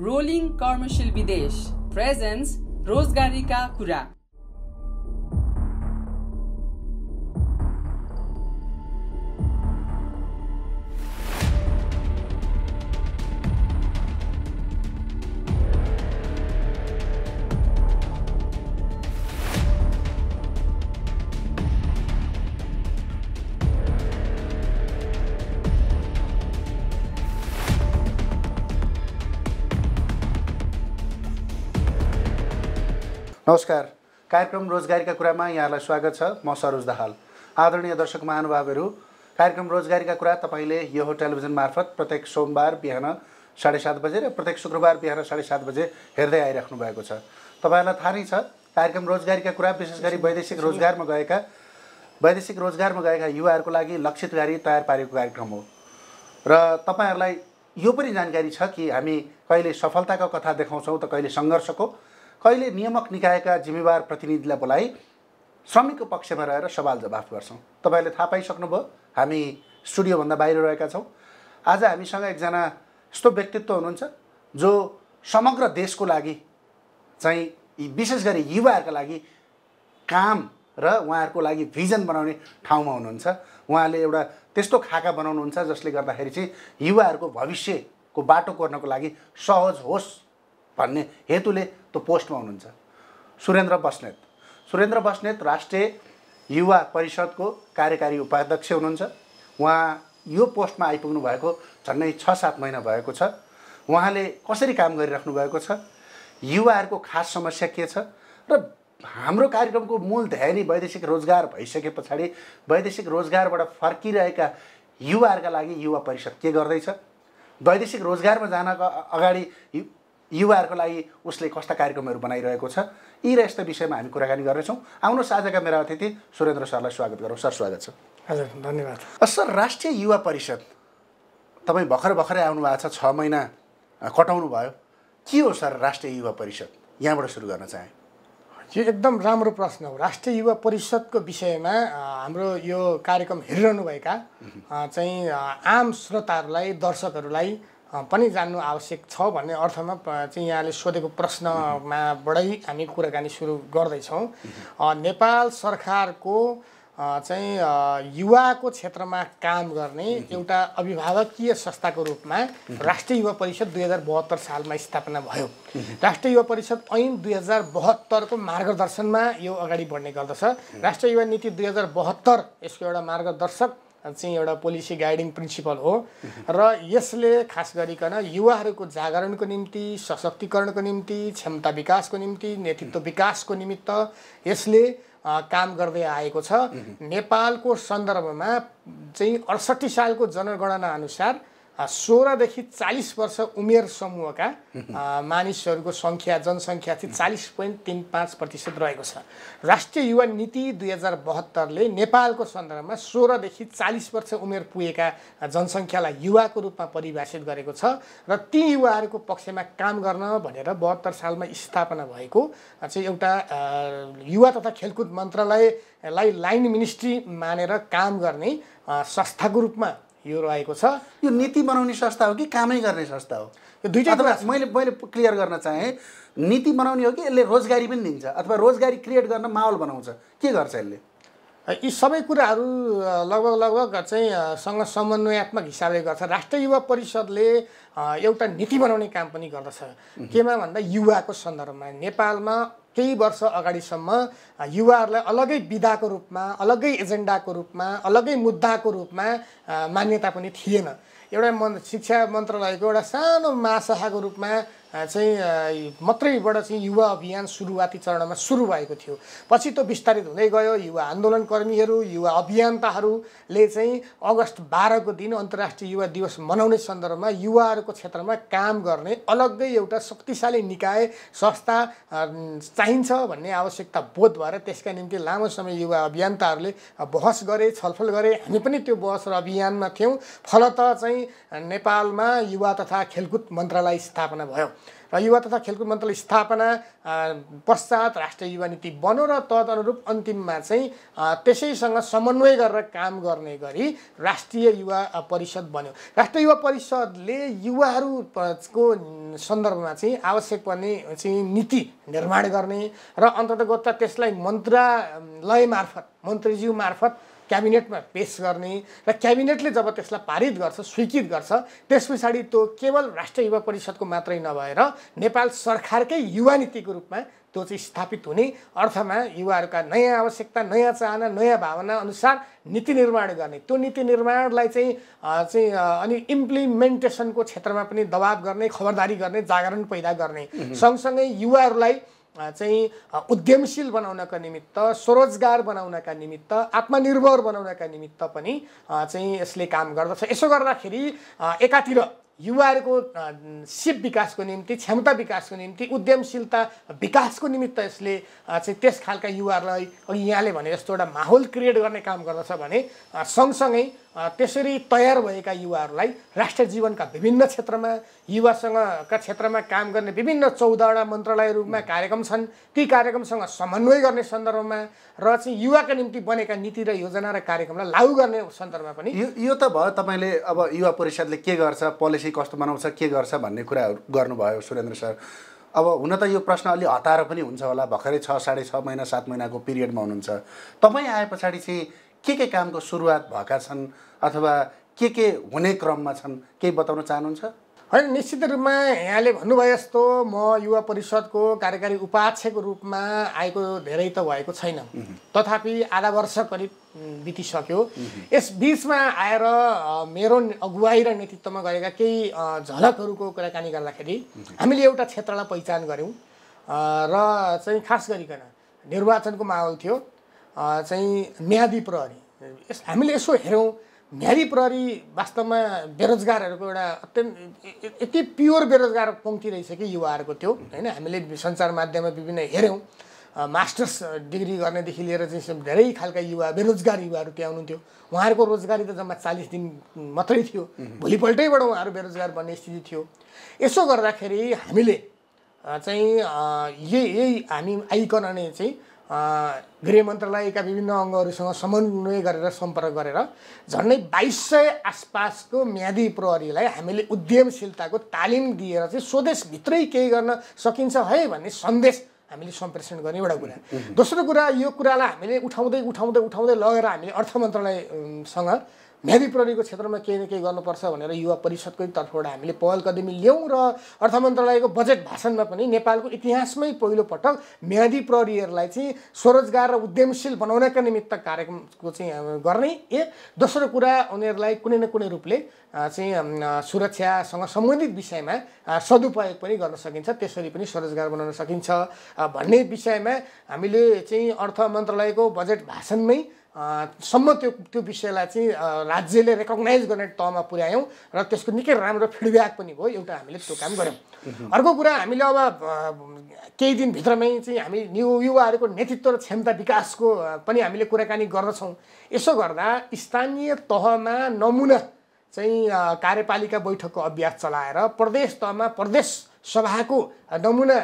Rolling commercial विदेश presence रोजगारीका कुरा नमस्कार कार्यक्रम रोजगारीका कुरामा यहाँलाई स्वागत छ म सरोज दाहाल आदरणीय दर्शक महानुभावहरू कार्यक्रम रोजगारीका कुरा तपाईँले यो टेलिभिजन मार्फत प्रत्येक सोमबार बिहान साढे सात बजे र प्रत्येक शुक्रबार बिहान साढे सात बजे हेर्दै आइराख्नु भएको छ तपाईँहरूलाई थाहा नै छ कार्यक्रम रोजगारीका कुरा विशेष गरी वैदेशिक रोजगारमा गएका वैदेशिक रोजगारमा गएका युवाहरूको लागि लक्षित गरी तयार पारेको कार्यक्रम हो र तपाईँहरूलाई यो पनि जानकारी छ कि हामी कहिले सफलताको कथा देखाउँछौँ त कहिले सङ्घर्षको कहिले नियामक निकायका जिम्मेवार प्रतिनिधिलाई बोलाइ श्रमिकको पक्षमा रहेर सवाल जवाफ गर्छौँ तपाईँहरूले थाहा पाइसक्नुभयो हामी स्टुडियोभन्दा बाहिर रहेका छौँ आज हामीसँग एकजना यस्तो व्यक्तित्व हुनुहुन्छ जो समग्र देशको लागि चाहिँ विशेष गरी युवाहरूका लागि काम र उहाँहरूको लागि भिजन बनाउने ठाउँमा हुनुहुन्छ उहाँले एउटा त्यस्तो खाका बनाउनुहुन्छ जसले गर्दाखेरि चाहिँ युवाहरूको भविष्यको बाटो कोर्नको लागि सहज होस् भन्ने हेतुले त्यो पोस्टमा हुनुहुन्छ सुरेन्द्र बस्नेत सुरेन्द्र बस्नेत राष्ट्रिय युवा परिषदको कार्यकारी उपाध्यक्ष हुनुहुन्छ उहाँ यो पोस्टमा आइपुग्नु भएको झन्डै छ सात महिना भएको छ उहाँले कसरी काम गरिराख्नु भएको छ युवाहरूको खास समस्या के छ र हाम्रो कार्यक्रमको मूल ध्याय नै वैदेशिक रोजगार भइसके पछाडि वैदेशिक रोजगारबाट फर्किरहेका युवाहरूका लागि युवा परिषद के गर्दैछ वैदेशिक रोजगारमा जानका अगाडि युवाहरूको लागि उसले कस्ता कार्यक्रमहरू बनाइरहेको छ यी र यस्ता विषयमा हामी कुराकानी गर्नेछौँ आउनुहोस् आजका मेरा अतिथि सुरेन्द्र सरलाई स्वागत गरौँ सर स्वागत छ हजुर धन्यवाद सर राष्ट्रिय युवा परिषद तपाईँ भर्खर भर्खरै आउनु भएको छ छ महिना कटाउनु भयो के हो सर राष्ट्रिय युवा परिषद यहाँबाट सुरु गर्न चाहे यो एकदम राम्रो प्रश्न हो राष्ट्रिय युवा परिषदको विषयमा हाम्रो यो कार्यक्रम हेरिरहनुभएका चाहिँ आम श्रोताहरूलाई दर्शकहरूलाई पनि जान्नु आवश्यक छ भन्ने अर्थमा चाहिँ यहाँले सोधेको प्रश्नमा बढै हामी कुराकानी सुरु गर्दैछौँ नेपाल सरकारको चाहिँ युवाको क्षेत्रमा काम गर्ने एउटा अभिभावकीय संस्थाको रूपमा राष्ट्रिय युवा परिषद दुई हजार बहत्तर सालमा स्थापना भयो राष्ट्रिय युवा परिषद ऐन दुई हजार बहत्तरको मार्गदर्शनमा यो अगाडि बढ्ने गर्दछ राष्ट्रिय युवा नीति दुई हजार बहत्तर यसको एउटा मार्गदर्शक चाहिँ एउटा पोलिसी गाइडिङ प्रिन्सिपल हो र यसले खास गरिकन युवाहरूको जागरणको निम्ति सशक्तिकरणको निम्ति क्षमता विकासको निम्ति नेतृत्व विकासको निमित्त यसले काम गर्दै आएको छ नेपालको सन्दर्भमा चाहिँ अडसट्ठी सालको जनगणना अनुसार सोह्रदेखि चालिस वर्ष उमेर समूहका मानिसहरूको सङ्ख्या जनसङ्ख्या चाहिँ चालिस पोइन्ट तिन पाँच प्रतिशत रहेको छ राष्ट्रिय युवा नीति दुई हजार बहत्तरले नेपालको सन्दर्भमा सोह्रदेखि चालिस वर्ष उमेर पुगेका जनसङ्ख्यालाई युवाको रूपमा परिभाषित गरेको छ र ती युवाहरूको पक्षमा काम गर्न भनेर बहत्तर सालमा स्थापना भएको चाहिँ एउटा युवा तथा खेलकुद मन्त्रालयलाई लाइन मिनिस्ट्री मानेर काम गर्ने संस्थाको रूपमा यो रहेको छ यो नीति बनाउने संस्था हो कि कामै गर्ने संस्था हो यो दुईवटा कुरा मैले मैले क्लियर गर्न चाहेँ नीति बनाउने हो कि यसले रोजगारी पनि दिन्छ अथवा रोजगारी क्रिएट गर्न माहौल बनाउँछ के गर्छ यसले यी सबै कुराहरू लगभग लगभग चाहिँ सँग समन्वयात्मक हिसाबले गर्छ राष्ट्रिय युवा परिषदले एउटा नीति बनाउने काम पनि गर्दछ केमा भन्दा युवाको सन्दर्भमा नेपालमा केही वर्ष अगाडिसम्म युवाहरूलाई अलगै विधाको रूपमा अलगै एजेन्डाको रूपमा अलगै मुद्दाको रूपमा मान्यता पनि थिएन एउटा मन् शिक्षा मन्त्रालयको एउटा सानो महाशाखाको रूपमा चाहिँ मात्रैबाट चाहिँ युवा अभियान सुरुवाती चरणमा सुरु भएको थियो पछि त विस्तारित हुँदै गयो युवा आन्दोलनकर्मीहरू युवा अभियन्ताहरूले चाहिँ अगस्त बाह्रको दिन अन्तर्राष्ट्रिय युवा दिवस मनाउने सन्दर्भमा युवाहरूको क्षेत्रमा काम गर्ने अलग्गै एउटा शक्तिशाली निकाय संस्था चाहिन्छ भन्ने आवश्यकता बोध भएर त्यसका निम्ति लामो समय युवा अभियन्ताहरूले बहस गरे छलफल गरे हामी पनि त्यो बहस र अभियानमा थियौँ फलत चाहिँ नेपालमा युवा तथा खेलकुद मन्त्रालय स्थापना भयो र युवा तथा खेलकुद मन्त्रालय स्थापना पश्चात राष्ट्रिय युवा नीति बन्यो र तदनुरूप अन्तिममा चाहिँ त्यसैसँग समन्वय गरेर काम गर्ने गरी राष्ट्रिय युवा परिषद बन्यो राष्ट्रिय युवा परिषदले युवाहरूको सन्दर्भमा चाहिँ आवश्यक पर्ने चाहिँ नीति निर्माण गर्ने र अन्तर्गत त्यसलाई मन्त्रालय मार्फत मन्त्रीज्यू मार्फत क्याबिनेटमा पेस गर्ने र क्याबिनेटले जब त्यसलाई पारित गर्छ स्वीकृत गर्छ त्यस पछाडि त्यो केवल राष्ट्रिय युवा परिषदको मात्रै नभएर नेपाल सरकारकै युवा नीतिको रूपमा त्यो चाहिँ स्थापित हुने अर्थमा युवाहरूका नयाँ आवश्यकता नयाँ चाहना नयाँ भावना अनुसार नीति निर्माण गर्ने त्यो नीति निर्माणलाई चाहिँ चाहिँ अनि इम्प्लिमेन्टेसनको क्षेत्रमा पनि दबाब गर्ने खबरदारी गर्ने जागरण पैदा गर्ने सँगसँगै युवाहरूलाई चाहिँ उद्यमशील बनाउनका निमित्त स्वरोजगार बनाउनका निमित्त आत्मनिर्भर बनाउनका निमित्त पनि चाहिँ यसले काम गर्दछ यसो गर्दाखेरि एकातिर युवाहरूको सिप विकासको निम्ति क्षमता विकासको निम्ति उद्यमशीलता विकासको निमित्त यसले चाहिँ त्यस खालका युवाहरूलाई अघि यहाँले भने जस्तो एउटा माहौल क्रिएट गर्ने काम गर्दछ भने सँगसँगै त्यसरी तयार भएका युवाहरूलाई राष्ट्रिय जीवनका विभिन्न क्षेत्रमा युवासँगका क्षेत्रमा काम गर्ने विभिन्न चौधवटा मन्त्रालय रूपमा mm. कार्यक्रम छन् ती कार्यक्रमसँग समन्वय गर्ने सन्दर्भमा र चाहिँ युवाका निम्ति बनेका नीति र योजना र कार्यक्रमलाई लागू गर्ने सन्दर्भमा पनि यो त भयो तपाईँले अब युवा परिषदले के गर्छ पोलिसी कस्तो बनाउँछ के गर्छ भन्ने कुराहरू गर्नुभयो सुरेन्द्र सर अब हुन त यो प्रश्न अलि हतारो पनि हुन्छ होला भर्खरै छ साढे छ महिना सात महिनाको पिरियडमा हुनुहुन्छ तपाईँ आए पछाडि चाहिँ के के कामको सुरुवात भएका छन् अथवा के के हुने क्रममा छन् केही बताउन चाहनुहुन्छ होइन निश्चित रूपमा यहाँले भन्नुभयो जस्तो म युवा परिषदको कार्यकारी उपाध्यक्षको रूपमा आएको धेरै त भएको छैन तथापि आधा वर्ष करिब बितिसक्यो यस बिचमा आएर मेरो अगुवाई र नेतृत्वमा गरेका केही झलकहरूको कुराकानी गर्दाखेरि हामीले एउटा क्षेत्रलाई पहिचान गऱ्यौँ र चाहिँ खास गरिकन निर्वाचनको माहौल थियो चाहिँ म्यादी प्रहरी हामीले यसो हेऱ्यौँ म्यादी प्रहरी वास्तवमा बेरोजगारहरूको एउटा अत्यन्त यति प्योर बेरोजगार पङ्क्ति रहेछ कि युवाहरूको त्यो होइन हामीले सञ्चार माध्यममा विभिन्न हेऱ्यौँ मास्टर्स डिग्री गर्नेदेखि लिएर चाहिँ धेरै खालका युवा बेरोजगार युवाहरू त्यहाँ हुनुहुन्थ्यो उहाँहरूको रोजगारी त जम्मा चालिस दिन मात्रै थियो भोलिपल्टैबाट उहाँहरू बेरोजगार बन्ने स्थिति थियो यसो गर्दाखेरि हामीले चाहिँ यही यही हामी आइकन चाहिँ गृह मन्त्रालयका विभिन्न अङ्गहरूसँग समन्वय गरेर सम्पर्क गरेर झन्डै बाइस सय आसपासको म्यादी प्रहरीलाई हामीले उद्यमशीलताको तालिम दिएर चाहिँ स्वदेशभित्रै केही गर्न सकिन्छ है भन्ने सन्देश हामीले सम्प्रेषण गर्ने एउटा कुरा दोस्रो कुरा यो कुरालाई हामीले उठाउँदै उठाउँदै उठाउँदै लगेर हामीले अर्थ मन्त्रालयसँग भेदी प्रहरीको क्षेत्रमा केही न केही गर्नुपर्छ भनेर युवा परिषदकै तर्फबाट हामीले पहल कदमी ल्याउँ र अर्थ मन्त्रालयको बजेट भाषणमा पनि नेपालको इतिहासमै पहिलोपटक म्यादी प्रहरीहरूलाई चाहिँ स्वरोजगार र उद्यमशील बनाउनका निमित्त कार्यक्रमको चाहिँ गर्ने एक दोस्रो कुरा उनीहरूलाई कुनै न कुनै रूपले चाहिँ सुरक्षासँग सम्बन्धित विषयमा सदुपयोग पनि गर्न सकिन्छ त्यसरी पनि स्वरोजगार बनाउन सकिन्छ भन्ने विषयमा हामीले चाहिँ अर्थ मन्त्रालयको बजेट भाषणमै सम्म त्यो त्यो विषयलाई चाहिँ राज्यले रेकग्नाइज गर्ने तहमा पुर्यायौँ र त्यसको निकै राम्रो फिडब्याक पनि भयो एउटा हामीले त्यो काम गऱ्यौँ अर्को कुरा हामीले अब केही दिनभित्रमै चाहिँ हामी यु युवाहरूको नेतृत्व र क्षमता विकासको पनि हामीले कुराकानी गर्दछौँ यसो गर्दा स्थानीय तहमा नमुना चाहिँ कार्यपालिका बैठकको अभ्यास चलाएर प्रदेश तहमा प्रदेश सभाको नमुना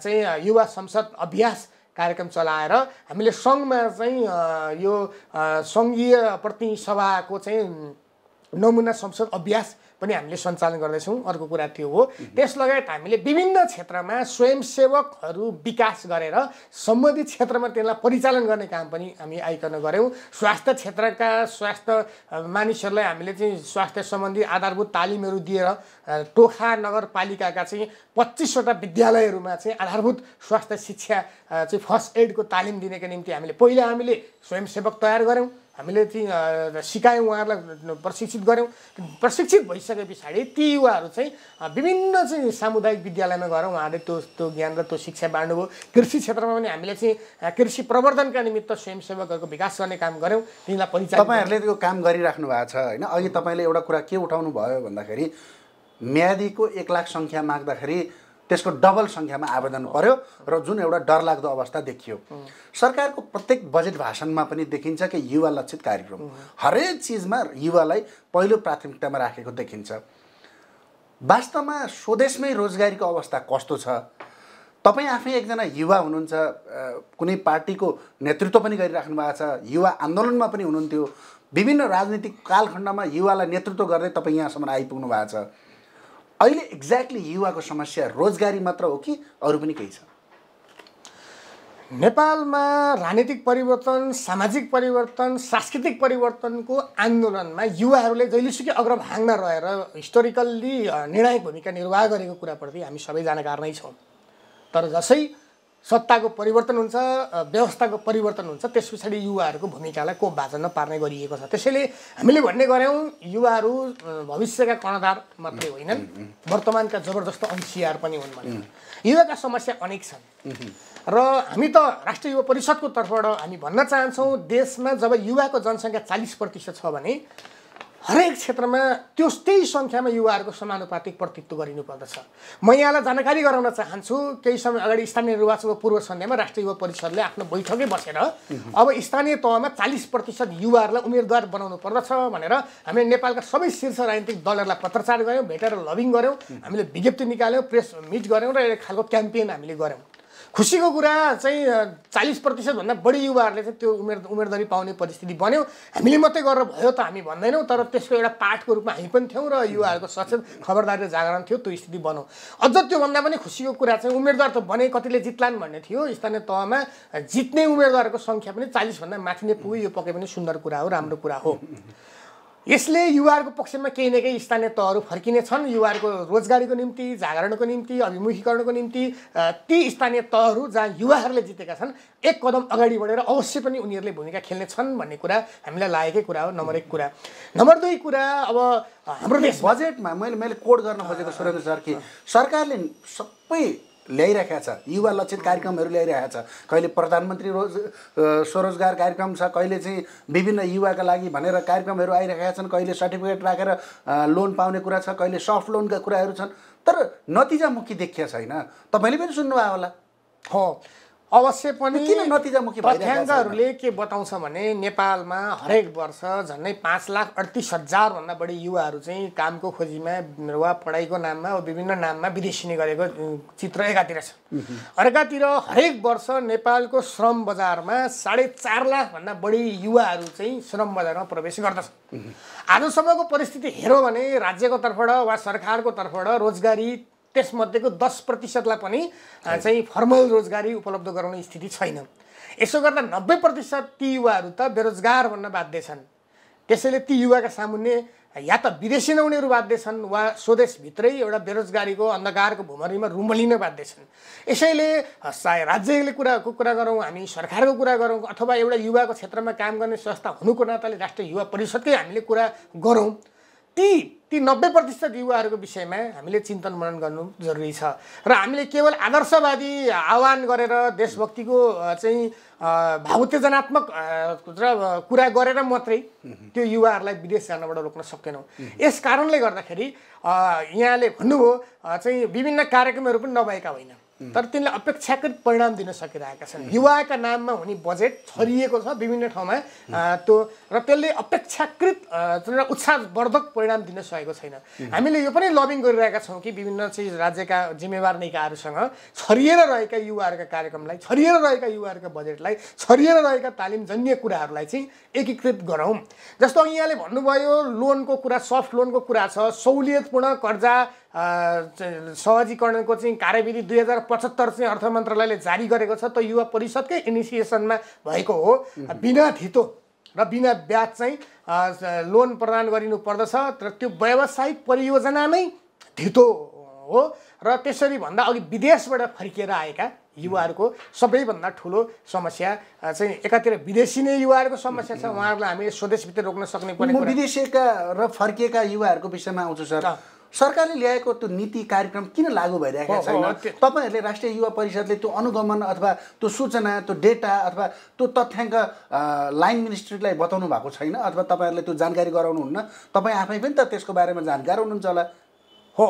चाहिँ युवा संसद अभ्यास कार्यक्रम चलाएर हामीले सङ्घमा चाहिँ यो सङ्घीय प्रतिसभाको चाहिँ नमुना संसद अभ्यास पनि हामीले सञ्चालन गर्दैछौँ अर्को कुरा त्यो हो त्यस लगायत हामीले विभिन्न क्षेत्रमा स्वयंसेवकहरू विकास गरेर सम्बन्धित क्षेत्रमा त्यसलाई परिचालन गर्ने काम पनि हामी आइकन गऱ्यौँ स्वास्थ्य क्षेत्रका स्वास्थ्य मानिसहरूलाई हामीले चाहिँ स्वास्थ्य सम्बन्धी आधारभूत तालिमहरू दिएर टोखा नगरपालिकाका चाहिँ पच्चिसवटा विद्यालयहरूमा चाहिँ आधारभूत स्वास्थ्य शिक्षा चाहिँ फर्स्ट एडको तालिम दिनका निम्ति हामीले पहिला हामीले स्वयंसेवक तयार गऱ्यौँ हामीले चाहिँ सिकायौँ उहाँहरूलाई प्रशिक्षित गऱ्यौँ प्रशिक्षित भइसके पछाडि ती युवाहरू चाहिँ विभिन्न चाहिँ सामुदायिक विद्यालयमा गएर उहाँहरूले त्यो त्यो ज्ञान र त्यो शिक्षा बाँड्नुभयो कृषि क्षेत्रमा पनि हामीले चाहिँ कृषि प्रवर्धनका निमित्त स्वयंसेवकहरूको विकास गर्ने काम गऱ्यौँ तिनीलाई परिचय तपाईँहरूले त्यो काम गरिराख्नु भएको छ होइन अघि तपाईँले एउटा कुरा के उठाउनु भयो भन्दाखेरि म्यादीको एक लाख सङ्ख्या माग्दाखेरि त्यसको डबल सङ्ख्यामा आवेदन पर्यो र जुन एउटा डरलाग्दो अवस्था देखियो सरकारको प्रत्येक बजेट भाषणमा पनि देखिन्छ कि युवा लक्षित कार्यक्रम हरेक चिजमा युवालाई पहिलो प्राथमिकतामा राखेको देखिन्छ वास्तवमा स्वदेशमै रोजगारीको अवस्था कस्तो छ तपाईँ आफै एकजना युवा हुनुहुन्छ कुनै पार्टीको नेतृत्व पनि गरिराख्नु भएको छ युवा आन्दोलनमा पनि हुनुहुन्थ्यो विभिन्न राजनीतिक कालखण्डमा युवालाई नेतृत्व गर्दै तपाईँ यहाँसम्म आइपुग्नु भएको छ अहिले एक्ज्याक्टली युवाको समस्या रोजगारी मात्र हो कि अरू पनि केही छ नेपालमा राजनीतिक परिवर्तन सामाजिक परिवर्तन सांस्कृतिक परिवर्तनको आन्दोलनमा युवाहरूले जहिलेसुकै अग्रभागमा रहेर हिस्टोरिकल्ली निर्णायक भूमिका निर्वाह गरेको कुराप्रति हामी सबै जानकार नै छौँ तर जसै सत्ताको परिवर्तन हुन्छ व्यवस्थाको परिवर्तन हुन्छ त्यस पछाडि युवाहरूको भूमिकालाई को भाषण पार्ने गरिएको छ त्यसैले हामीले भन्ने गऱ्यौँ युवाहरू भविष्यका कर्णधार मात्रै होइनन् वर्तमानका जबरजस्त अंशियार पनि हुन् भने युवाका समस्या अनेक छन् र हामी त राष्ट्रिय युवा परिषदको तर्फबाट हामी भन्न चाहन्छौँ देशमा जब युवाको जनसङ्ख्या चालिस प्रतिशत छ भने हरेक क्षेत्रमा त्यो त्यही सङ्ख्यामा युवाहरूको समानुपातिक प्रतित्व गरिनुपर्दछ म यहाँलाई जानकारी गराउन चाहन्छु केही समय अगाडि स्थानीय निर्वाचनको पूर्व सन्ध्यामा राष्ट्रिय युवा परिषदले आफ्नो बैठकै बसेर अब स्थानीय तहमा चालिस प्रतिशत युवाहरूलाई उम्मेदवार बनाउनु पर्दछ भनेर हामीले नेपालका सबै शीर्ष राजनीतिक दलहरूलाई पत्रचार गऱ्यौँ भेटेर लभिङ गऱ्यौँ हामीले विज्ञप्ति निकाल्यौँ प्रेस मिट गऱ्यौँ र एक खालको क्याम्पेन हामीले गऱ्यौँ खुसीको कुरा चाहिँ चालिस प्रतिशतभन्दा बढी युवाहरूले चाहिँ त्यो उमेर उमेरदरी पाउने परिस्थिति बन्यो हामीले मात्रै गरेर भयो त हामी भन्दैनौँ तर त्यसको एउटा पाठको रूपमा हामी पनि थियौँ र युवाहरूको सचेत खबरदारी र जागरण थियो त्यो स्थिति बनाऊ अझ त्योभन्दा पनि खुसीको कुरा चाहिँ उम्मेदवार त बने कतिले जित्लान् भन्ने थियो स्थानीय तहमा जित्ने उम्मेदवारको सङ्ख्या पनि चालिसभन्दा माथि नै पुग्यो यो पक्कै पनि सुन्दर कुरा हो राम्रो कुरा हो यसले युवाहरूको पक्षमा केही न केही स्थानीय तहहरू फर्किने छन् युवाहरूको रोजगारीको निम्ति जागरणको निम्ति अभिमुखीकरणको निम्ति ती स्थानीय तहहरू जहाँ युवाहरूले जितेका छन् एक कदम अगाडि बढेर अवश्य पनि उनीहरूले भूमिका खेल्ने छन् भन्ने कुरा हामीलाई लागेकै कुरा हो नम्बर एक कुरा नम्बर दुई कुरा अब हाम्रो देश बजेटमा मैले मैले कोड गर्न खोजेको सुरेन्द्र सर कि सरकारले सबै ल्याइरहेका छ युवा लक्षित कार्यक्रमहरू ल्याइरहेका छ कहिले प्रधानमन्त्री रोज स्वरोजगार कार्यक्रम छ कहिले चाहिँ विभिन्न युवाका लागि भनेर कार्यक्रमहरू आइरहेका छन् कहिले सर्टिफिकेट राखेर लोन पाउने कुरा छ कहिले सफ्ट लोनका कुराहरू छन् तर नतिजामुखी देखिया छैन तपाईँले पनि सुन्नुभयो होला हो अवश्य पनि किन नतिजामुखी तथ्याङ्कहरूले के बताउँछ भने नेपालमा हरेक वर्ष झन्डै पाँच लाख अडतिस हजारभन्दा बढी युवाहरू चाहिँ कामको खोजीमा वा पढाइको नाममा विभिन्न नाममा विदेशिने गरेको चित्र एकातिर छ अर्कातिर हरेक वर्ष नेपालको श्रम बजारमा साढे चार लाखभन्दा बढी युवाहरू चाहिँ श्रम बजारमा प्रवेश गर्दछ आजसम्मको परिस्थिति हेऱ्यो भने राज्यको तर्फबाट वा सरकारको तर्फबाट रोजगारी त्यसमध्येको दस प्रतिशतलाई पनि चाहिँ फर्मल रोजगारी उपलब्ध गराउने स्थिति छैन यसो गर्दा नब्बे प्रतिशत ती युवाहरू त बेरोजगार भन्न बाध्य छन् त्यसैले ती युवाका सामुन्ने या त विदेशी नै बाध्य छन् वा स्वदेशभित्रै एउटा बेरोजगारीको अन्धकारको भुमरीमा रुमलिन बाध्य छन् यसैले चाहे राज्यले कुराको कुरा गरौँ हामी सरकारको कुरा गरौँ अथवा एउटा युवाको क्षेत्रमा काम गर्ने संस्था हुनुको नाताले राष्ट्रिय युवा परिषदकै हामीले कुरा गरौँ ती ती नब्बे प्रतिशत युवाहरूको विषयमा हामीले चिन्तन मनन गर्नु जरुरी छ र हामीले केवल आदर्शवादी आह्वान गरेर देशभक्तिको चाहिँ भावोत्तेजनात्मक र कुरा गरेर मात्रै त्यो युवाहरूलाई विदेश जानबाट रोक्न सकेनौँ यस कारणले गर्दाखेरि यहाँले भन्नुभयो चाहिँ विभिन्न कार्यक्रमहरू पनि नभएका होइन तर तिनले अपेक्षाकृत परिणाम दिन सकिरहेका छन् युवाका नाममा हुने बजेट छरिएको छ विभिन्न ठाउँमा त्यो र त्यसले अपेक्षाकृत उत्साहवर्धक परिणाम दिन सकेको छैन हामीले यो पनि लबिङ गरिरहेका छौँ कि विभिन्न चाहिँ राज्यका जिम्मेवार निकायहरूसँग छरिएर रहेका युवाहरूका कार्यक्रमलाई छरिएर रहेका युवाहरूका बजेटलाई छरिएर रहेका तालिम जन्य कुराहरूलाई चाहिँ एकीकृत गरौँ जस्तो यहाँले भन्नुभयो लोनको कुरा सफ्ट लोनको कुरा छ सहुलियत पूर्ण कर्जा सहजीकरणको चाहिँ कार्यविधि दुई हजार पचहत्तर चाहिँ अर्थ मन्त्रालयले जारी गरेको छ त युवा परिषदकै इनिसिएसनमा भएको हो बिना धितो र बिना ब्याज चाहिँ लोन प्रदान गरिनु पर्दछ र त्यो व्यावसायिक परियोजना नै धितो हो र त्यसरी भन्दा अघि विदेशबाट फर्किएर आएका युवाहरूको सबैभन्दा ठुलो समस्या चाहिँ एकातिर विदेशी नै युवाहरूको समस्या छ उहाँहरूलाई हामीले स्वदेशभित्र रोक्न सक्ने पर्ने विदेशीका र फर्किएका युवाहरूको विषयमा आउँछु सर सरकारले ल्याएको त्यो नीति कार्यक्रम किन लागू भइरहेको छैन तपाईँहरूले राष्ट्रिय युवा परिषदले त्यो अनुगमन अथवा त्यो सूचना त्यो डेटा अथवा त्यो तथ्याङ्क लाइन मिनिस्ट्रीलाई बताउनु भएको छैन अथवा तपाईँहरूले त्यो जानकारी गराउनुहुन्न तपाईँ आफै पनि त त्यसको बारेमा जानकार हुनुहुन्छ होला हो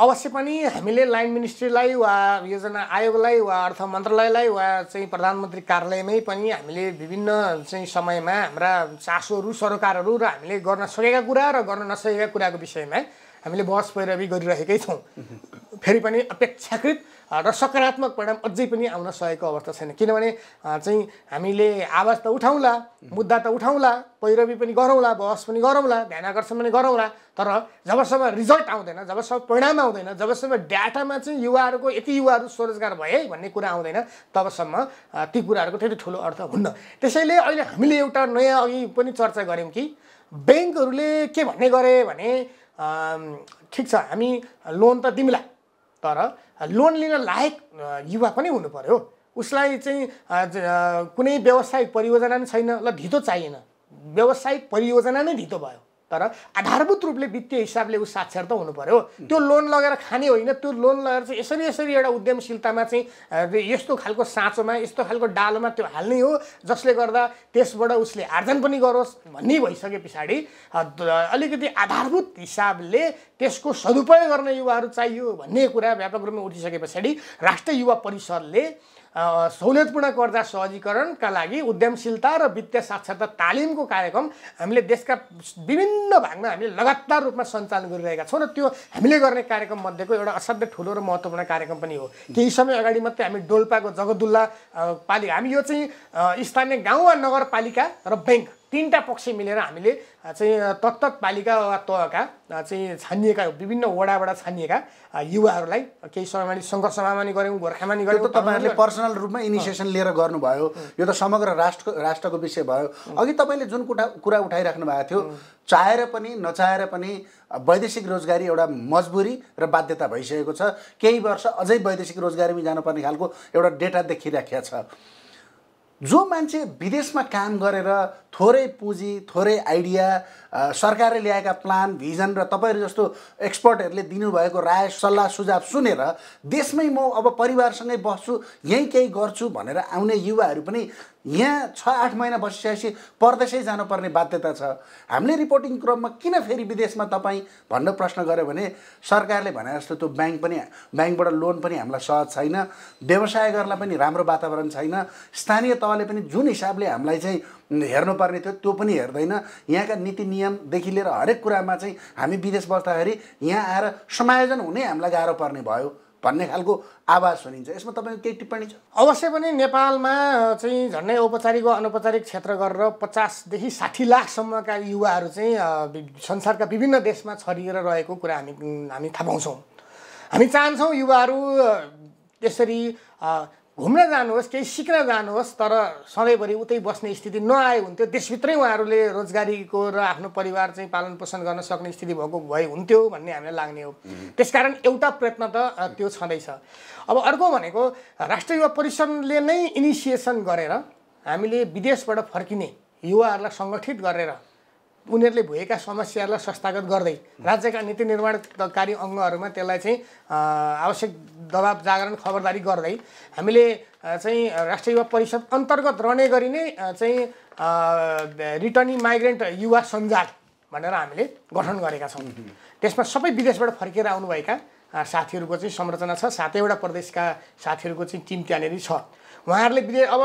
अवश्य पनि हामीले लाइन मिनिस्ट्रीलाई वा योजना आयोगलाई वा अर्थ मन्त्रालयलाई वा चाहिँ प्रधानमन्त्री कार्यालयमै पनि हामीले विभिन्न चाहिँ समयमा हाम्रा चासोहरू सरोकारहरू र हामीले गर्न सकेका कुरा र गर्न नसकेका कुराको विषयमा हामीले बहस पैरवी गरिरहेकै छौँ फेरि पनि अपेक्षाकृत र सकारात्मक परिणाम अझै पनि आउन सकेको अवस्था छैन किनभने चाहिँ हामीले आवाज त उठाउँला मुद्दा त उठाउँला पैरवी पनि गरौँला बहस पनि गरौँला ध्यान आकर्षण पनि गरौँला तर जबसम्म रिजल्ट आउँदैन जबसम्म परिणाम आउँदैन जबसम्म डाटामा चाहिँ युवाहरूको यति युवाहरू स्वरोजगार भए भन्ने कुरा आउँदैन तबसम्म ती कुराहरूको त्यति ठुलो अर्थ हुन्न त्यसैले अहिले हामीले एउटा नयाँ अघि पनि चर्चा गऱ्यौँ कि ब्याङ्कहरूले के भन्ने गरे भने ठिक छ हामी लोन त दिउँला तर लोन लिन लायक युवा पनि हुनु पऱ्यो उसलाई चाहिँ कुनै व्यावसायिक परियोजना नै छैन ल धितो चाहिएन व्यावसायिक परियोजना नै धितो भयो तर आधारभूत रूपले वित्तीय हिसाबले ऊ साक्षर त हुनु पऱ्यो त्यो लोन लगेर खाने होइन त्यो लोन लगेर चाहिँ यसरी यसरी एउटा उद्यमशीलतामा चाहिँ यस्तो खालको साँचोमा यस्तो खालको डालोमा त्यो हाल्ने हो जसले गर्दा त्यसबाट उसले आर्जन पनि गरोस् भन्ने भइसके पछाडि अलिकति आधारभूत हिसाबले त्यसको सदुपयोग गर्ने युवाहरू चाहियो भन्ने कुरा व्यापक रूपमा उठिसके पछाडि राष्ट्रिय युवा परिषदले सहुलियतपूर्ण कर्जा सहजीकरणका लागि उद्यमशीलता र वित्तीय साक्षरता तालिमको कार्यक्रम हामीले देशका विभिन्न भागमा हामीले लगातार रूपमा सञ्चालन गरिरहेका छौँ र त्यो हामीले गर्ने कार्यक्रम मध्येको एउटा असाध्य ठुलो र महत्त्वपूर्ण कार्यक्रम पनि हो केही समय अगाडि मात्रै हामी डोल्पाको जगदुल्ला पालिका हामी यो चाहिँ स्थानीय गाउँ वा नगरपालिका र ब्याङ्क तिनवटा पक्ष मिलेर हामीले चाहिँ तत्त पालिका वा तहका चाहिँ छानिएका विभिन्न वडाबाट छानिएका युवाहरूलाई केही समयमा सङ्घर्षमा नि गऱ्यौँ गोर्खामा नि गऱ्यौँ तपाईँहरूले पर्सनल रूपमा इनिसिएसन लिएर गर्नुभयो यो त समग्र राष्ट्र राष्ट्रको विषय भयो अघि तपाईँले जुन कुटा कुरा उठाइराख्नु भएको थियो चाहेर पनि नचाहेर पनि वैदेशिक रोजगारी एउटा मजबुरी र बाध्यता भइसकेको छ केही वर्ष अझै वैदेशिक रोजगारीमा जानुपर्ने खालको एउटा डेटा देखिराखेको छ जो मान्छे विदेशमा काम गरेर थोरै पुँजी थोरै आइडिया सरकारले ल्याएका प्लान भिजन र तपाईँहरू जस्तो एक्सपर्टहरूले दिनुभएको राय सल्लाह सुझाव सुनेर देशमै म अब परिवारसँगै बस्छु यहीँ केही गर्छु भनेर आउने युवाहरू पनि यहाँ छ आठ महिना बसिसकेपछि परदेशै जानुपर्ने बाध्यता छ हामीले रिपोर्टिङ क्रममा किन फेरि विदेशमा तपाईँ भन्न प्रश्न गऱ्यो भने सरकारले भने जस्तो त्यो ब्याङ्क पनि ब्याङ्कबाट लोन पनि हामीलाई सहज छैन व्यवसाय गर्नलाई पनि राम्रो वातावरण छैन स्थानीय तहले पनि जुन हिसाबले हामीलाई चाहिँ हेर्नु पर्ने थियो त्यो पनि हेर्दैन यहाँका नीति नियमदेखि लिएर हरेक कुरामा चाहिँ हामी विदेश बस्दाखेरि यहाँ आएर समायोजन हुनै हामीलाई गाह्रो पर्ने भयो भन्ने खालको आवाज सुनिन्छ यसमा तपाईँको केही टिप्पणी छ अवश्य पनि नेपालमा चाहिँ झन्डै औपचारिक वा अनौपचारिक क्षेत्र गरेर पचासदेखि साठी लाखसम्मका युवाहरू चाहिँ संसारका विभिन्न देशमा छरिएर रहेको कुरा हामी हामी थाहा पाउँछौँ हामी चाहन्छौँ युवाहरू यसरी घुम्न जानुहोस् केही सिक्न जानुहोस् तर सधैँभरि उतै बस्ने स्थिति नआए हुन्थ्यो देशभित्रै उहाँहरूले रोजगारीको र आफ्नो परिवार चाहिँ पालन पोषण गर्न सक्ने स्थिति भएको भए हुन्थ्यो भन्ने हामीलाई लाग्ने हो त्यसकारण एउटा प्रयत्न त त्यो छँदैछ अब अर्को भनेको राष्ट्र युवा परिषदले नै इनिसिएसन गरेर हामीले विदेशबाट फर्किने युवाहरूलाई सङ्गठित गरेर उनीहरूले भएका समस्याहरूलाई संस्थागत गर्दै राज्यका नीति निर्माणकारी अङ्गहरूमा त्यसलाई चाहिँ आवश्यक दबाब जागरण खबरदारी गर्दै हामीले चाहिँ राष्ट्रिय युवा परिषद अन्तर्गत रहने गरी नै चाहिँ रिटर्निङ माइग्रेन्ट युवा सञ्जाल भनेर हामीले गठन गरेका छौँ त्यसमा सबै विदेशबाट फर्केर आउनुभएका साथीहरूको चाहिँ संरचना छ सातैवटा प्रदेशका साथीहरूको चाहिँ टिम त्यहाँनिर छ उहाँहरूले विदेश अब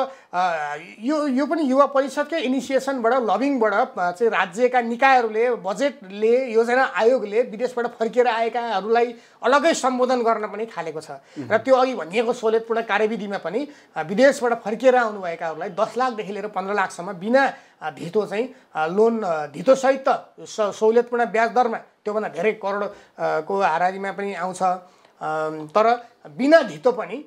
यो यो पनि युवा परिषदकै इनिसिएसनबाट लभिङबाट चाहिँ राज्यका निकायहरूले बजेटले योजना आयोगले विदेशबाट फर्किएर आएकाहरूलाई अलग्गै सम्बोधन गर्न पनि थालेको छ र त्यो अघि भनिएको सोलेतपूर्ण कार्यविधिमा पनि विदेशबाट फर्किएर आउनुभएकाहरूलाई दस लाखदेखि लिएर पन्ध्र लाखसम्म बिना धितो चाहिँ लोन धितोसहित सहुलियतपूर्ण ब्याज दरमा त्योभन्दा धेरै करोडको हारारीमा पनि आउँछ तर बिना धितो पनि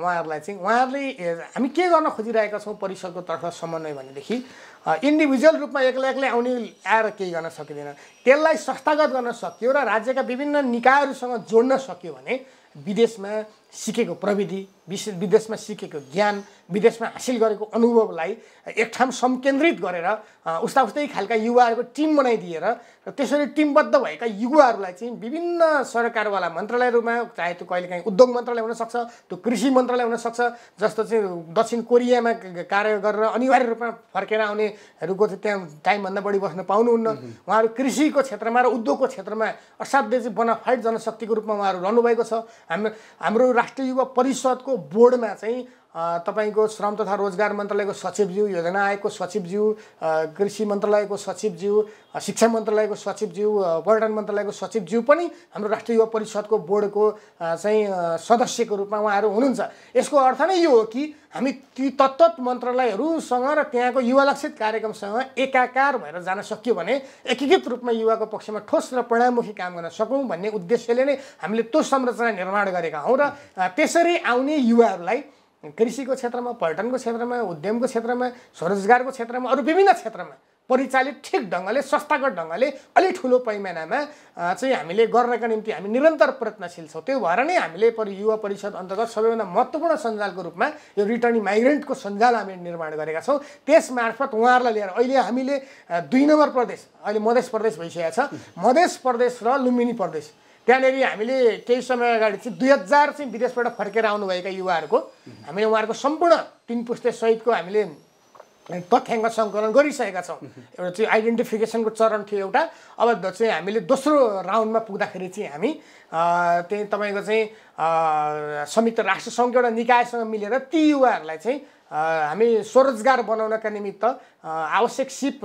उहाँहरूलाई चाहिँ उहाँहरूले हामी के गर्न खोजिरहेका छौँ परिषदको तर्फ समन्वय भनेदेखि इन्डिभिजुअल रूपमा एक्लै एक्लै आउने आएर केही गर्न सकिँदैन त्यसलाई संस्थागत गर्न सकियो र राज्यका विभिन्न निकायहरूसँग जोड्न सक्यो भने विदेशमा सिकेको प्रविधि विशेष विदेशमा सिकेको ज्ञान विदेशमा हासिल गरेको अनुभवलाई एक ठाउँ समकेन्द्रित गरेर उस्ता उस्तै खालका युवाहरूको टिम बनाइदिएर र त्यसरी टिमबद्ध भएका युवाहरूलाई चाहिँ विभिन्न सरकारवाला मन्त्रालयहरूमा चाहे त्यो कहिलेकाहीँ उद्योग मन्त्रालय हुनसक्छ त्यो कृषि मन्त्रालय हुनसक्छ जस्तो चाहिँ दक्षिण कोरियामा कार्य गरेर अनिवार्य रूपमा फर्केर आउनेहरूको चाहिँ त्यहाँ टाइमभन्दा बढी बस्न पाउनुहुन्न उहाँहरू कृषिको क्षेत्रमा र उद्योगको क्षेत्रमा असाध्य चाहिँ बनाफाइट जनशक्तिको रूपमा उहाँहरू रहनुभएको छ हाम्रो हाम्रो राष्ट्रिय युवा परिषदको बोर्डमा चाहिँ तपाईँको श्रम तथा रोजगार मन्त्रालयको सचिवज्यू योजना आयोगको सचिवज्यू कृषि मन्त्रालयको सचिवज्यू शिक्षा मन्त्रालयको सचिवज्यू पर्यटन मन्त्रालयको सचिवज्यू पनि हाम्रो राष्ट्रिय युवा परिषदको बोर्डको चाहिँ सदस्यको रूपमा उहाँहरू हुनुहुन्छ यसको अर्थ नै यो हो कि हामी ती तत्त मन्त्रालयहरूसँग र त्यहाँको युवा लक्षित कार्यक्रमसँग एकाकार भएर जान सकियो भने एकीकृत रूपमा युवाको पक्षमा ठोस र परिणाममुखी काम गर्न सकौँ भन्ने उद्देश्यले नै हामीले त्यो संरचना निर्माण गरेका हौँ र त्यसरी आउने युवाहरूलाई कृषिको क्षेत्रमा पर्यटनको क्षेत्रमा उद्यमको क्षेत्रमा स्वरोजगारको क्षेत्रमा अरू विभिन्न क्षेत्रमा परिचालित ठिक ढङ्गले संस्थागत ढङ्गले अलि ठुलो पैमानामा चाहिँ हामीले गर्नका निम्ति हामी निरन्तर प्रयत्नशील छौँ त्यो भएर नै हामीले परि युवा परिषद अन्तर्गत सबैभन्दा महत्त्वपूर्ण सञ्जालको रूपमा यो रिटर्निङ माइग्रेन्टको सञ्जाल हामीले निर्माण गरेका छौँ त्यस मार्फत उहाँहरूलाई लिएर अहिले हामीले दुई नम्बर प्रदेश अहिले मधेस प्रदेश भइसकेको छ मधेस प्रदेश र लुम्बिनी प्रदेश त्यहाँनिर हामीले केही समय अगाडि चाहिँ दुई हजार चाहिँ विदेशबाट फर्केर आउनुभएका युवाहरूको हामीले उहाँहरूको सम्पूर्ण तिन पुस्ते सहितको हामीले तथ्याङ्क सङ्कलन गरिसकेका छौँ एउटा चाहिँ आइडेन्टिफिकेसनको चरण थियो एउटा अब चाहिँ हामीले दोस्रो राउन्डमा पुग्दाखेरि चाहिँ हामी त्यही तपाईँको चाहिँ संयुक्त राष्ट्रसङ्घको एउटा निकायसँग मिलेर ती युवाहरूलाई चाहिँ हामी स्वरोजगार बनाउनका निमित्त आवश्यक सिप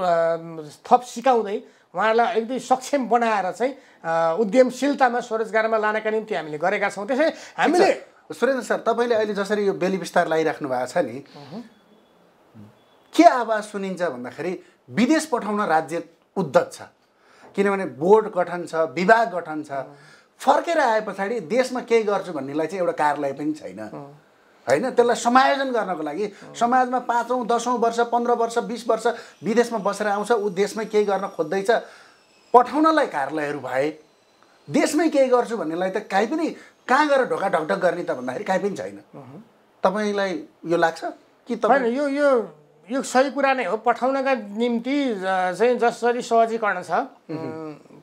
थप सिकाउँदै उहाँहरूलाई एकदम सक्षम बनाएर चाहिँ उद्यमशीलतामा स्वरोजगारमा लानका निम्ति हामीले गरेका छौँ त्यसै हामीले सुरेन्द्र सर तपाईँले अहिले जसरी यो बेली विस्तार लगाइराख्नु भएको छ नि के आवाज सुनिन्छ भन्दाखेरि विदेश पठाउन राज्य उद्धत छ किनभने बोर्ड गठन छ विभाग गठन छ फर्केर आए पछाडि देशमा केही गर्छु भन्नेलाई चाहिँ एउटा कार्यालय पनि छैन होइन त्यसलाई समायोजन गर्नको लागि समाजमा पाँचौँ दसौँ वर्ष पन्ध्र वर्ष बिस वर्ष विदेशमा बसेर आउँछ ऊ देशमै केही गर्न खोज्दैछ पठाउनलाई कार्यालयहरू भए देशमै केही गर्छु भन्नेलाई त काहीँ पनि कहाँ गएर ढोका ढकढक गर्ने त भन्दाखेरि काहीँ पनि छैन तपाईँलाई यो लाग्छ कि तपाईँ यो यो यो सही कुरा नै हो पठाउनका निम्ति चाहिँ जसरी सहजीकरण छ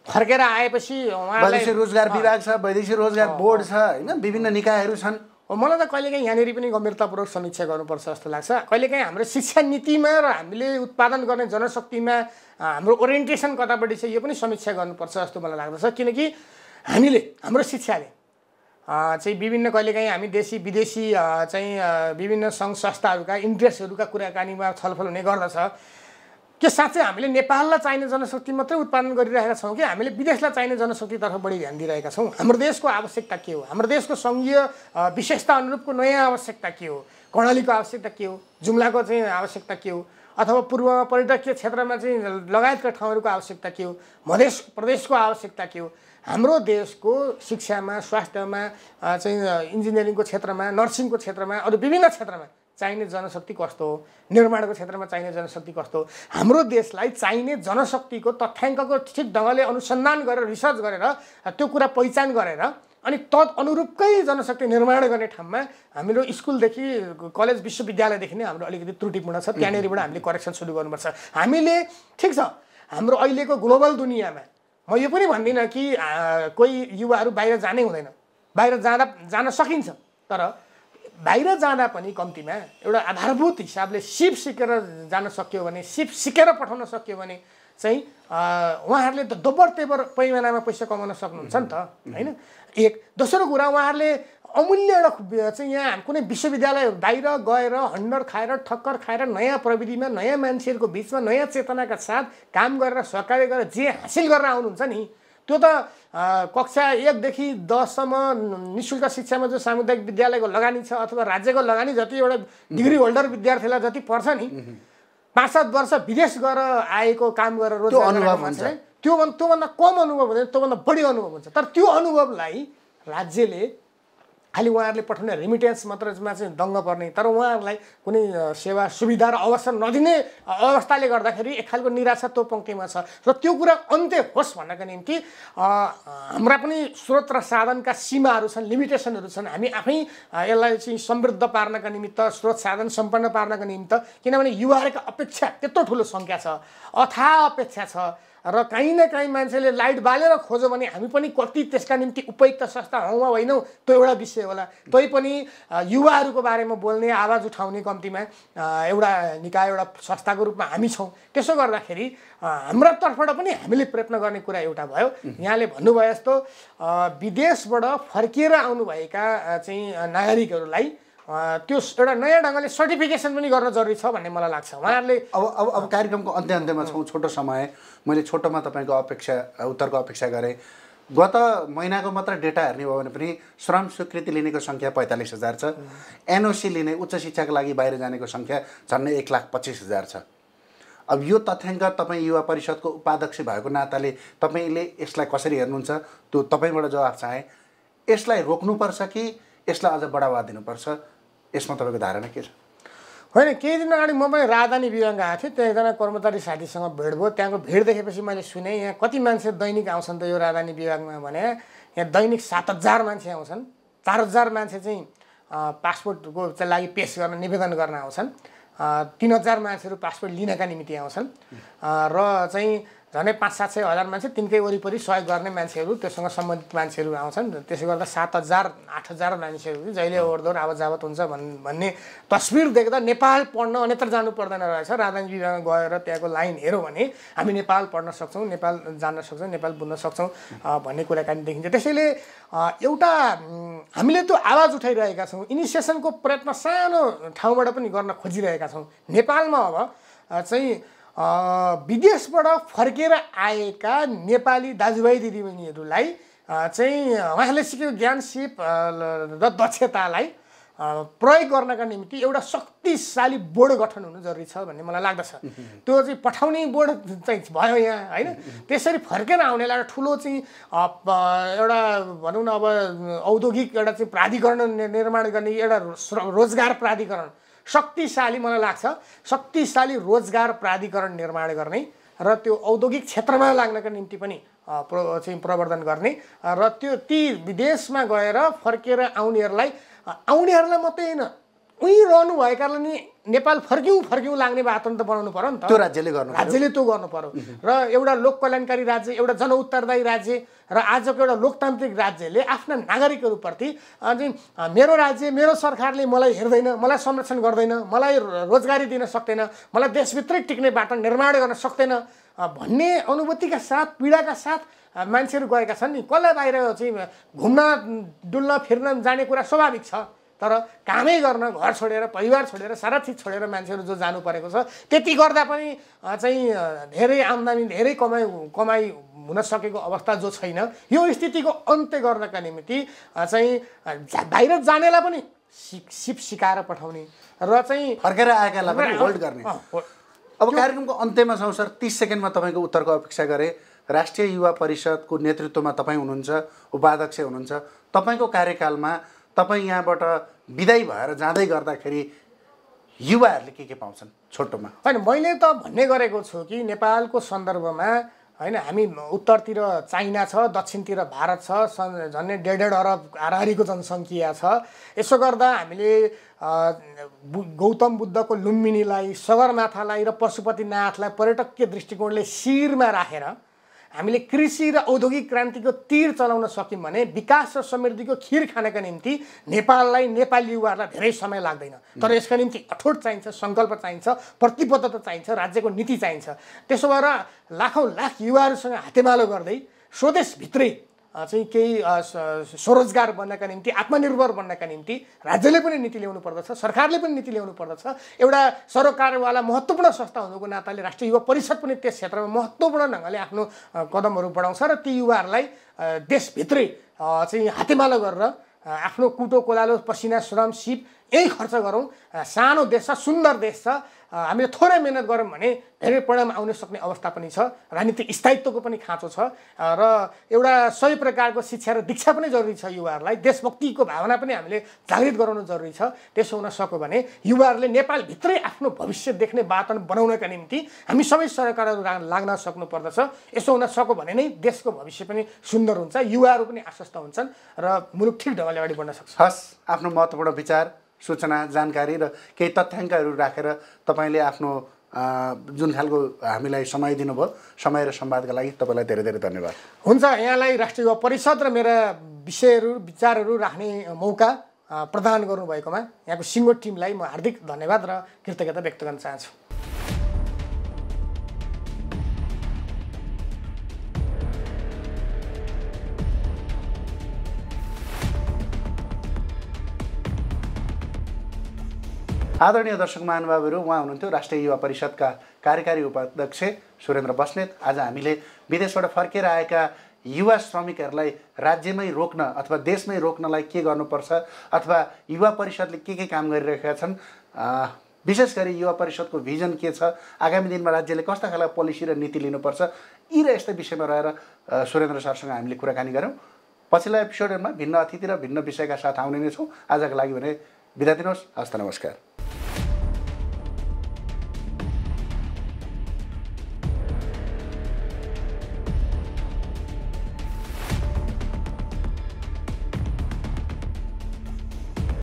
फर्केर आएपछि रोजगार विभाग छ वैदेशिक रोजगार बोर्ड छ होइन विभिन्न निकायहरू छन् मलाई त कहिलेकाहीँ यहाँनिर पनि गम्भीरतापूर्वक समीक्षा गर्नुपर्छ जस्तो लाग्छ कहिलेकाहीँ हाम्रो शिक्षा नीतिमा र हामीले उत्पादन गर्ने जनशक्तिमा हाम्रो ओरिएन्टेसन कतापट्टि छ यो पनि समीक्षा गर्नुपर्छ जस्तो मलाई लाग्दछ किनकि हामीले हाम्रो शिक्षाले चाहिँ विभिन्न कहिलेकाहीँ हामी देशी विदेशी चाहिँ विभिन्न सङ्घ संस्थाहरूका इन्ट्रेस्टहरूका कुराकानीमा छलफल हुने गर्दछ के साँच्चै हामीले नेपाललाई चाहिने जनशक्ति मात्रै उत्पादन गरिरहेका छौँ कि हामीले विदेशलाई चाहिने जनशक्तितर्फ बढी ध्यान दिइरहेका छौँ हाम्रो देशको आवश्यकता के हो हाम्रो देशको सङ्घीय विशेषता अनुरूपको नयाँ आवश्यकता के हो कर्णालीको आवश्यकता के हो जुम्लाको चाहिँ आवश्यकता के हो अथवा पूर्वमा पर्यटकीय क्षेत्रमा चाहिँ लगायतका ठाउँहरूको आवश्यकता के हो मधेस प्रदेशको आवश्यकता के हो हाम्रो देशको शिक्षामा स्वास्थ्यमा चाहिँ इन्जिनियरिङको क्षेत्रमा नर्सिङको क्षेत्रमा अरू विभिन्न क्षेत्रमा चाहिने जनशक्ति कस्तो हो निर्माणको क्षेत्रमा चाहिने जनशक्ति कस्तो हो हाम्रो देशलाई चाहिने जनशक्तिको तथ्याङ्कको ठिक ढङ्गले अनुसन्धान गरेर रिसर्च गरेर त्यो कुरा पहिचान गरेर अनि तत् अनुरूपकै जनशक्ति निर्माण गर्ने ठाउँमा हाम्रो स्कुलदेखि कलेज विश्वविद्यालयदेखि नै हाम्रो अलिकति त्रुटिपूर्ण छ त्यहाँनिरबाट हामीले करेक्सन सुरु गर्नुपर्छ हामीले ठिक छ हाम्रो अहिलेको ग्लोबल दुनियाँमा म यो पनि भन्दिनँ कि कोही युवाहरू बाहिर जानै हुँदैन बाहिर जाँदा जान सकिन्छ तर बाहिर जाँदा पनि कम्तीमा एउटा आधारभूत हिसाबले सिप सिकेर जान सक्यो भने सिप सिकेर पठाउन सक्यो भने चाहिँ उहाँहरूले त दोब्बर तेबर पैमानामा पैसा कमाउन सक्नुहुन्छ नि त होइन एक दोस्रो कुरा उहाँहरूले अमूल्य एउटा चाहिँ यहाँ कुनै विश्वविद्यालय बाहिर गएर हन्डर खाएर ठक्कर खाएर नयाँ प्रविधिमा नयाँ मान्छेहरूको बिचमा नयाँ चेतनाका साथ काम गरेर सहकार्य गरेर जे हासिल गरेर आउनुहुन्छ नि त्यो त कक्षा एकदेखि दससम्म नि शुल्क शिक्षामा जो सामुदायिक विद्यालयको लगानी छ अथवा राज्यको लगानी जति एउटा डिग्री होल्डर विद्यार्थीलाई जति पर्छ नि पाँच सात वर्ष विदेश गएर आएको काम गरेर अनुभव हुन्छ त्यो त्योभन्दा कम अनुभव हुँदैन त्योभन्दा बढी अनुभव हुन्छ तर त्यो अनुभवलाई राज्यले खालि उहाँहरूले पठाउने रेमिटेन्स मात्रमा चाहिँ दङ्ग पर्ने तर उहाँहरूलाई कुनै सेवा सुविधा र अवसर नदिने अवस्थाले गर्दाखेरि एक खालको निराशा त्यो पङ्क्तिमा छ र त्यो कुरा अन्त्य होस् भन्नका निम्ति हाम्रा पनि स्रोत र साधनका सीमाहरू छन् लिमिटेसनहरू छन् हामी आफै यसलाई चाहिँ समृद्ध पार्नका निमित्त स्रोत साधन सम्पन्न पार्नका निमित्त किनभने युवाहरूका अपेक्षा त्यत्रो ठुलो सङ्ख्या छ अथा अपेक्षा छ र काहीँ न काहीँ मान्छेले लाइट बालेर खोज्यो भने हामी पनि कति त्यसका निम्ति उपयुक्त संस्था हौँ वा होइनौँ त्यो एउटा विषय होला पनि युवाहरूको बारेमा बोल्ने आवाज उठाउने कम्तीमा एउटा निकाय एउटा संस्थाको रूपमा हामी छौँ त्यसो गर्दाखेरि हाम्रा तर्फबाट पनि हामीले प्रयत्न गर्ने कुरा एउटा भयो यहाँले भन्नुभयो जस्तो विदेशबाट फर्किएर आउनुभएका चाहिँ नागरिकहरूलाई त्यो एउटा नयाँ ढङ्गले सर्टिफिकेसन पनि गर्न जरुरी छ भन्ने मलाई लाग्छ उहाँहरूले अब अब अब कार्यक्रमको अन्त्य अन्त्यमा छौँ छोटो समय मैले छोटोमा तपाईँको अपेक्षा उत्तरको अपेक्षा गरेँ गत महिनाको मात्र डेटा हेर्ने भयो भने पनि श्रम स्वीकृति लिनेको सङ्ख्या पैँतालिस हजार छ एनओसी लिने उच्च शिक्षाको लागि बाहिर जानेको सङ्ख्या झन्डै एक लाख पच्चिस हजार छ अब यो तथ्याङ्क तपाईँ युवा परिषदको उपाध्यक्ष भएको नाताले तपाईँले यसलाई कसरी हेर्नुहुन्छ त्यो तपाईँबाट जवाफ चाहे यसलाई रोक्नुपर्छ कि यसलाई अझ बढावा दिनुपर्छ यसमा तपाईँको धारणा के छ होइन केही दिन अगाडि म पनि राजधानी विभाग गएको थिएँ त्यहाँ एकजना कर्मचारी साथीसँग भेट भयो त्यहाँको भेट देखेपछि मैले सुने यहाँ कति मान्छे दैनिक आउँछन् त यो राजधानी विभागमा भने यहाँ दैनिक सात हजार मान्छे आउँछन् चार हजार मान्छे चाहिँ पासपोर्टको लागि पेस गर्न निवेदन गर्न आउँछन् तिन हजार मान्छेहरू पासपोर्ट लिनका निम्ति आउँछन् र चाहिँ झन्डै पाँच सात सय हजार मान्छे तिनकै वरिपरि सहयोग गर्ने मान्छेहरू त्योसँग सम्बन्धित मान्छेहरू आउँछन् त्यसै गर्दा सात हजार आठ हजार मान्छेहरू जहिले ओहोरदोहोर आवत जावत हुन्छ भन् भन्ने तस्विर देख्दा नेपाल पढ्न अन्यत्र जानु पर्दैन रहेछ राजनीतिमा गएर त्यहाँको लाइन हेऱ्यौँ भने हामी नेपाल पढ्न सक्छौँ नेपाल जान्न सक्छौँ नेपाल बुझ्न सक्छौँ भन्ने कुराकानी देखिन्छ त्यसैले एउटा हामीले त्यो आवाज उठाइरहेका छौँ इनिसिएसनको प्रयत्न सानो ठाउँबाट पनि गर्न खोजिरहेका छौँ नेपालमा अब चाहिँ विदेशबाट फर्केर आएका नेपाली दाजुभाइ दिदीबहिनीहरूलाई चाहिँ उहाँले सिकेको ज्ञान सिप र दक्षतालाई प्रयोग गर्नका निम्ति एउटा शक्तिशाली बोर्ड गठन हुनु जरुरी छ भन्ने मलाई लाग्दछ त्यो चाहिँ पठाउने बोर्ड चाहिँ भयो यहाँ होइन त्यसरी फर्केर आउनेलाई एउटा ठुलो चाहिँ एउटा भनौँ न अब औद्योगिक एउटा चाहिँ प्राधिकरण निर्माण गर्ने एउटा रोजगार प्राधिकरण शक्तिशाली मलाई लाग्छ शक्तिशाली रोजगार प्राधिकरण निर्माण गर्ने र त्यो औद्योगिक क्षेत्रमा लाग्नका निम्ति पनि प्र चाहिँ प्रवर्धन गर्ने र त्यो ती विदेशमा गएर फर्केर आउनेहरूलाई आउनेहरूलाई मात्रै होइन उहीँ रहनुभएकाले नि नेपाल फर्क्यौँ फर्क्यौँ लाग्ने वातावरण त बनाउनु पऱ्यो नि त त्यो राज्यले गर्नु राज्यले त्यो गर्नु पऱ्यो र एउटा लोक कल्याणकारी राज्य एउटा जनउत्तरदायी राज्य र आजको एउटा लोकतान्त्रिक राज्यले आफ्ना नागरिकहरूप्रति चाहिँ मेरो राज्य मेरो सरकारले मलाई हेर्दैन मलाई संरक्षण गर्दैन मलाई रोजगारी दिन सक्दैन मलाई देशभित्रै टिक्ने बाटो निर्माण गर्न सक्दैन भन्ने अनुभूतिका साथ पीडाका साथ मान्छेहरू गएका छन् नि कसलाई बाहिर चाहिँ घुम्न डुल्न फिर्न जाने कुरा स्वाभाविक छ तर कामै गर्न घर छोडेर परिवार छोडेर सारा चिज छोडेर मान्छेहरू जो जानु परेको छ त्यति गर्दा पनि चाहिँ धेरै आम्दानी धेरै कमाइ कमाइ हुन सकेको अवस्था जो छैन यो स्थितिको अन्त्य गर्नका निम्ति चाहिँ बाहिर जानेलाई पनि सिप सिप सिकाएर पठाउने र चाहिँ फर्केर आएकालाई पनि होल्ड गर्ने अब कार्यक्रमको अन्त्यमा छौँ सर तिस सेकेन्डमा तपाईँको उत्तरको अपेक्षा गरेँ राष्ट्रिय युवा परिषदको नेतृत्वमा तपाईँ हुनुहुन्छ उपाध्यक्ष हुनुहुन्छ तपाईँको कार्यकालमा तपाईँ यहाँबाट विदाय भएर जाँदै गर्दाखेरि युवाहरूले के के पाउँछन् छोटोमा होइन मैले त भन्ने गरेको छु कि नेपालको सन्दर्भमा होइन हामी उत्तरतिर चाइना छ दक्षिणतिर भारत छ झन् डेढ डेढ अरब हाराहारीको जनसङ्ख्या छ यसो गर्दा हामीले गौतम बुद्धको लुम्बिनीलाई सगरमाथालाई र पशुपतिनाथलाई पर्यटकीय दृष्टिकोणले शिरमा राखेर हामीले कृषि र औद्योगिक क्रान्तिको तीर चलाउन सक्यौँ भने विकास र समृद्धिको खिर खानका निम्ति नेपाललाई नेपाली युवाहरूलाई धेरै समय लाग्दैन तर mm. यसका निम्ति अठोट चाहिन्छ सङ्कल्प चाहिन्छ प्रतिबद्धता चाहिन्छ राज्यको नीति चाहिन्छ त्यसो भएर लाखौँ लाख युवाहरूसँग हातेमालो गर्दै स्वदेशभित्रै चाहिँ केही स्वरोजगार बन्नका निम्ति आत्मनिर्भर बन्नका निम्ति राज्यले पनि नीति ल्याउनु पर्दछ सरकारले पनि नीति ल्याउनु पर्दछ एउटा सरकारवाला महत्त्वपूर्ण संस्था हुनुको नाताले राष्ट्रिय युवा परिषद पनि त्यस क्षेत्रमा महत्त्वपूर्ण ढङ्गले आफ्नो कदमहरू बढाउँछ र ती युवाहरूलाई देशभित्रै चाहिँ हातेमालो गरेर आफ्नो कुटो कोदालो पसिना श्रम सिप यही खर्च गरौँ सानो देश छ सुन्दर देश छ हामीले थोरै मिहिनेत गऱ्यौँ भने धेरै परिणाम आउन सक्ने अवस्था पनि छ राजनीतिक स्थायित्वको पनि खाँचो छ र एउटा सही प्रकारको शिक्षा र दीक्षा पनि जरुरी छ युवाहरूलाई देशभक्तिको भावना पनि हामीले जागृत गराउन जरुरी छ त्यसो हुन सक्यो भने युवाहरूले नेपालभित्रै आफ्नो भविष्य देख्ने वातावरण बनाउनका निम्ति हामी सबै सरकारहरू लाग्न सक्नुपर्दछ यसो हुन सक्यो भने नै देशको भविष्य पनि सुन्दर हुन्छ युवाहरू पनि आश्वस्त हुन्छन् र मुलुक ठिक ढङ्गले अगाडि बढ्न सक्छ हस् आफ्नो महत्त्वपूर्ण विचार सूचना जानकारी र केही तथ्याङ्कहरू राखेर तपाईँले आफ्नो जुन खालको हामीलाई समय दिनुभयो समय र संवादका लागि तपाईँलाई धेरै धेरै धन्यवाद हुन्छ यहाँलाई राष्ट्रिय युवा परिषद र मेरा विषयहरू विचारहरू राख्ने मौका प्रदान गर्नुभएकोमा यहाँको सिङ्गो टिमलाई म हार्दिक धन्यवाद र कृतज्ञता व्यक्त गर्न चाहन्छु आदरणीय दर्शक महानुभावहरू उहाँ हुनुहुन्थ्यो राष्ट्रिय युवा परिषदका कार्यकारी उपाध्यक्ष सुरेन्द्र बस्नेत आज हामीले विदेशबाट फर्केर आएका युवा श्रमिकहरूलाई राज्यमै रोक्न अथवा देशमै रोक्नलाई के गर्नुपर्छ अथवा युवा परिषदले के के काम गरिरहेका छन् विशेष गरी युवा परिषदको भिजन के छ आगामी दिनमा राज्यले कस्ता खालको पोलिसी र नीति लिनुपर्छ यी र यस्तै विषयमा रहेर सुरेन्द्र सरसँग हामीले कुराकानी गऱ्यौँ पछिल्ला एपिसोडहरूमा भिन्न अतिथि र भिन्न विषयका साथ आउने नै छौँ आजको लागि भने बिदा दिनुहोस् हस्त नमस्कार